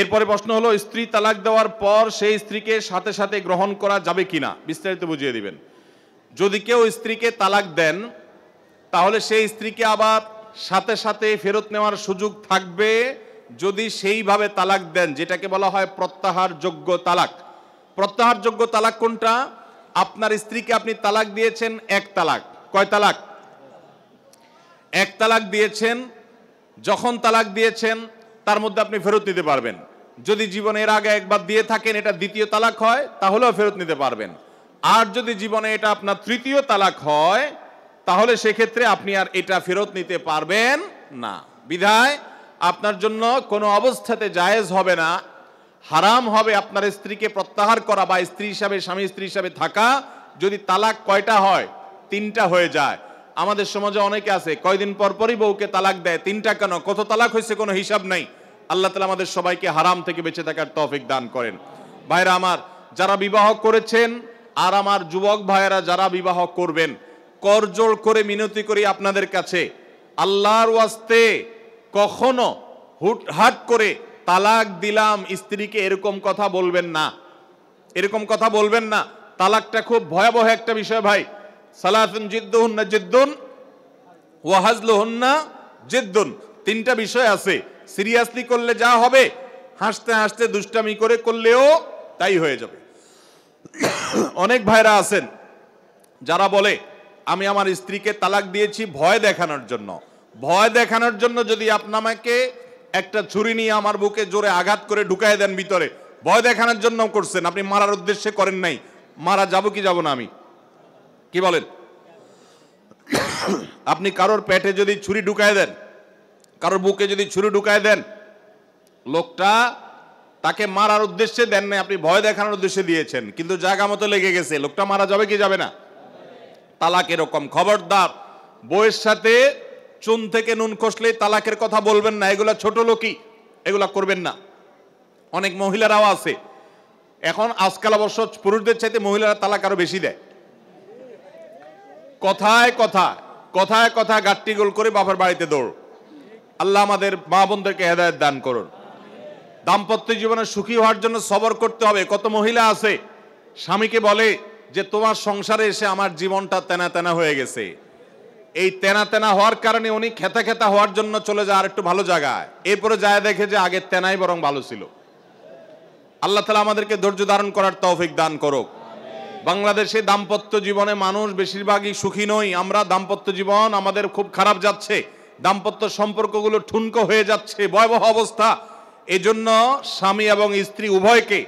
এরপরে প্রশ্ন হলো স্ত্রী তালাক দেওয়ার পর সেই স্ত্রীকে সাথে সাথে গ্রহণ করা যাবে কি না বিস্তারিত বুঝিয়ে দিবেন যদি কেউ স্ত্রীকে তালাক দেন তাহলে সেই স্ত্রীকে আবার সাথে সাথে ফেরত নেওয়ার সুযোগ থাকবে যদি সেইভাবে তালাক দেন যেটাকে বলা হয় প্রত্যাহারযোগ্য তালাক প্রত্যাহারযোগ্য তালাক কোনটা আপনার স্ত্রীকে আপনি তালাক দিয়েছেন এক তালাক কয় তালাক এক তালাক দিয়েছেন যখন তালাক দিয়েছেন তার মধ্যে আপনি ফেরত নিতে পারবেন যদি জীবনে এর আগে একবার দিয়ে থাকেন এটা দ্বিতীয় তালাক হয় তাহলেও ফেরত নিতে পারবেন আর যদি জীবনে এটা আপনার তৃতীয় তালাক হয় তাহলে সেক্ষেত্রে আপনি আর এটা ফেরত নিতে পারবেন না বিধায় আপনার জন্য কোনো অবস্থাতে জায়েজ হবে না হারাম হবে আপনার স্ত্রীকে প্রত্যাহার করা বা স্ত্রী হিসাবে স্বামী স্ত্রী হিসাবে থাকা যদি তালাক কয়টা হয় তিনটা হয়ে যায় আমাদের সমাজে অনেকে আছে কয়দিন পর পরই বউকে তালাক দেয় তিনটা কেন কত তালাক হয়েছে কোনো হিসাব নাই আল্লাহ তালা আমাদের সবাইকে হারাম থেকে বেঁচে থাকার তফিক দান করেন ভাইরা আমার যারা বিবাহ করেছেন আর আমার যুবক ভাইয়েরা যারা বিবাহ করবেন করজোড় করে মিনতি করি আপনাদের কাছে আল্লাহর ওয়াস্তে কখনো হুটহাট করে তালাক দিলাম স্ত্রীকে এরকম কথা বলবেন না এরকম কথা বলবেন না তালাকটা খুব ভয়াবহ একটা বিষয় ভাই সালাতুন জিদ্দুহন্না জিদ্দুন ওয়াহাজলুহন্না জিদ্দুন তিনটা বিষয় আছে সিরিয়াসলি করলে যা হবে হাসতে হাসতে দুষ্টামি করে করলেও তাই হয়ে যাবে অনেক ভাইরা আছেন যারা বলে আমি আমার স্ত্রীকে তালাক দিয়েছি ভয় দেখানোর জন্য ভয় দেখানোর জন্য যদি আপনাকে একটা ছুরি নিয়ে আমার বুকে জোরে আঘাত করে ঢুকাই দেন ভিতরে ভয় দেখানোর জন্য করছেন আপনি মারার উদ্দেশ্যে করেন নাই মারা যাবো কি যাবো না আমি কি বলেন আপনি কারোর পেটে যদি ছুরি ঢুকায় দেন কারোর বুকে যদি ছুরি ঢুকায় দেন লোকটা তাকে মারার উদ্দেশ্যে দেন না আপনি ভয় দেখানোর উদ্দেশ্যে দিয়েছেন কিন্তু জায়গা মতো লেগে গেছে লোকটা মারা যাবে কি যাবে না তালাক এরকম খবরদার বইয়ের সাথে চুন থেকে নুন খসলে তালাকের কথা বলবেন না এগুলা ছোট লোকই এগুলা করবেন না অনেক মহিলারাও আছে এখন আজকাল অবশ্য পুরুষদের চাইতে মহিলারা তালাক আরও বেশি দেয় কথায় কথা কথায় কথা গাট্টি গোল করে বাপের বাড়িতে দৌড় আল্লাহ আমাদের মা বোনদেরকে হেদায়ত দান করুন দাম্পত্য জীবনে সুখী হওয়ার জন্য সবর করতে হবে কত মহিলা আছে স্বামীকে বলে যে তোমার সংসারে এসে আমার জীবনটা তেনা তেনা হয়ে গেছে এই তেনা তেনা হওয়ার কারণে উনি খেতা খেতা হওয়ার জন্য চলে যায় আর একটু ভালো জায়গায় এরপরে যায় দেখে যে আগে তেনাই বরং ভালো ছিল আল্লাহ তালা আমাদেরকে ধৈর্য ধারণ করার তৌফিক দান করুক বাংলাদেশে দাম্পত্য জীবনে মানুষ বেশিরভাগই সুখী নই আমরা দাম্পত্য জীবন আমাদের খুব খারাপ যাচ্ছে দাম্পত্য সম্পর্কগুলো ঠুনকো হয়ে যাচ্ছে ভয়াবহ অবস্থা এজন্য স্বামী এবং স্ত্রী উভয়কে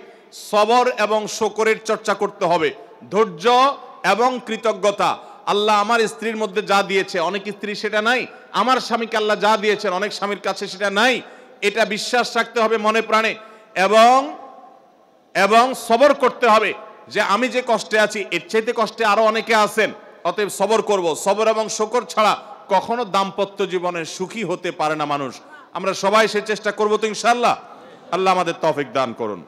সবর এবং শকরের চর্চা করতে হবে ধৈর্য এবং কৃতজ্ঞতা আল্লাহ আমার স্ত্রীর মধ্যে যা দিয়েছে অনেক স্ত্রী সেটা নাই আমার স্বামীকে আল্লাহ যা দিয়েছেন অনেক স্বামীর কাছে সেটা নাই এটা বিশ্বাস রাখতে হবে মনে প্রাণে এবং এবং সবর করতে হবে যে আমি যে কষ্টে আছি এর চাইতে কষ্টে আরো অনেকে আছেন অতএব সবর করব সবর এবং শকর ছাড়া কখনো দাম্পত্য জীবনে সুখী হতে পারে না মানুষ আমরা সবাই সে চেষ্টা করবো তো ইনশাল্লাহ আল্লাহ আমাদের তফিক দান করুন